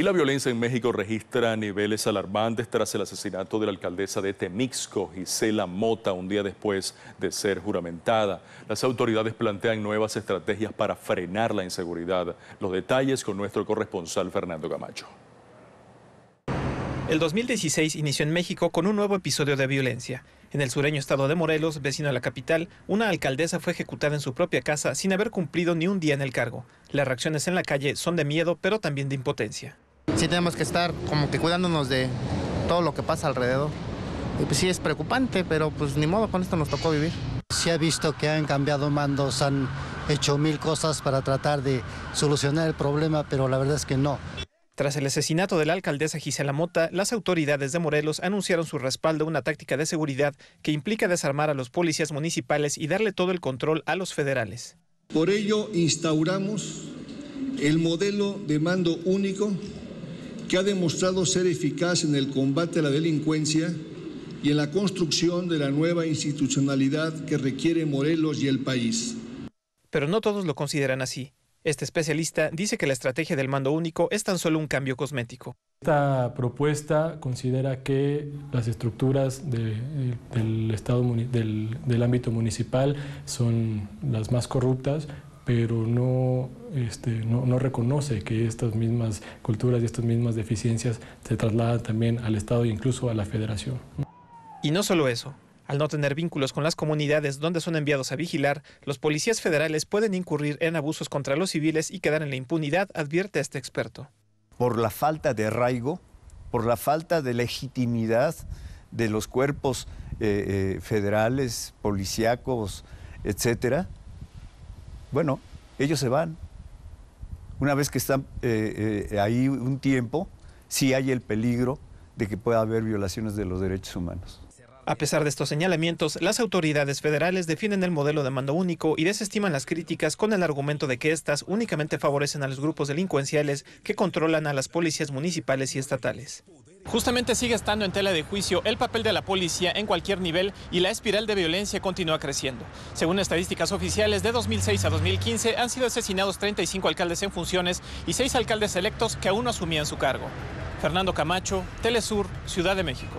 y la violencia en México registra niveles alarmantes tras el asesinato de la alcaldesa de Temixco, Gisela Mota, un día después de ser juramentada. Las autoridades plantean nuevas estrategias para frenar la inseguridad. Los detalles con nuestro corresponsal Fernando Camacho. El 2016 inició en México con un nuevo episodio de violencia. En el sureño estado de Morelos, vecino a la capital, una alcaldesa fue ejecutada en su propia casa sin haber cumplido ni un día en el cargo. Las reacciones en la calle son de miedo, pero también de impotencia sí tenemos que estar como que cuidándonos de todo lo que pasa alrededor. Y pues sí es preocupante, pero pues ni modo, con esto nos tocó vivir. Se ha visto que han cambiado mandos, han hecho mil cosas para tratar de solucionar el problema, pero la verdad es que no. Tras el asesinato de la alcaldesa Gisela Mota, las autoridades de Morelos anunciaron su respaldo a una táctica de seguridad que implica desarmar a los policías municipales y darle todo el control a los federales. Por ello instauramos el modelo de mando único que ha demostrado ser eficaz en el combate a la delincuencia y en la construcción de la nueva institucionalidad que requiere Morelos y el país. Pero no todos lo consideran así. Este especialista dice que la estrategia del mando único es tan solo un cambio cosmético. Esta propuesta considera que las estructuras estado, del ámbito municipal son las más corruptas, pero no este, no, reconoce que estas mismas culturas y estas mismas deficiencias se trasladan también al Estado e incluso a la Federación. Y no solo eso. Al no tener vínculos con las comunidades donde son enviados a vigilar, los policías federales pueden incurrir en abusos contra los civiles y quedar en la impunidad, advierte este experto. Por la falta de arraigo, por la falta de legitimidad de los cuerpos eh, eh, federales, policíacos, etcétera, bueno, ellos se van. Una vez que están eh, eh, ahí un tiempo, sí hay el peligro de que pueda haber violaciones de los derechos humanos. A pesar de estos señalamientos, las autoridades federales defienden el modelo de mando único y desestiman las críticas con el argumento de que éstas únicamente favorecen a los grupos delincuenciales que controlan a las policías municipales y estatales justamente sigue estando en tela de juicio el papel de la policía en cualquier nivel y la espiral de violencia continúa creciendo. Según estadísticas oficiales, de 2006 a 2015 han sido asesinados 35 alcaldes en funciones y 6 alcaldes electos que aún no asumían su cargo. Fernando Camacho, Telesur, Ciudad de México.